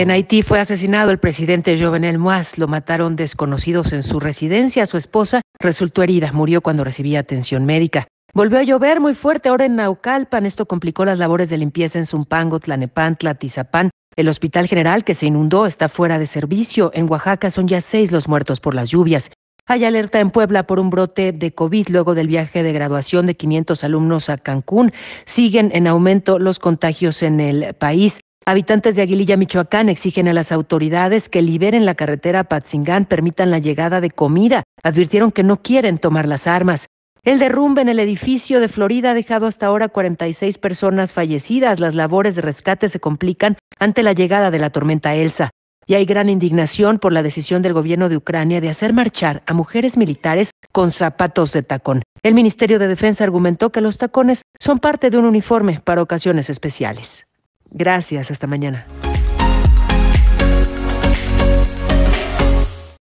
En Haití fue asesinado el presidente Jovenel Moïse. Lo mataron desconocidos en su residencia. Su esposa resultó herida. Murió cuando recibía atención médica. Volvió a llover muy fuerte ahora en Naucalpan. Esto complicó las labores de limpieza en Zumpango, Tlanepantla, Tizapán. El hospital general que se inundó está fuera de servicio. En Oaxaca son ya seis los muertos por las lluvias. Hay alerta en Puebla por un brote de COVID luego del viaje de graduación de 500 alumnos a Cancún. Siguen en aumento los contagios en el país. Habitantes de Aguililla, Michoacán, exigen a las autoridades que liberen la carretera Patzingán, permitan la llegada de comida. Advirtieron que no quieren tomar las armas. El derrumbe en el edificio de Florida ha dejado hasta ahora 46 personas fallecidas. Las labores de rescate se complican ante la llegada de la tormenta Elsa. Y hay gran indignación por la decisión del gobierno de Ucrania de hacer marchar a mujeres militares con zapatos de tacón. El Ministerio de Defensa argumentó que los tacones son parte de un uniforme para ocasiones especiales. Gracias, hasta mañana.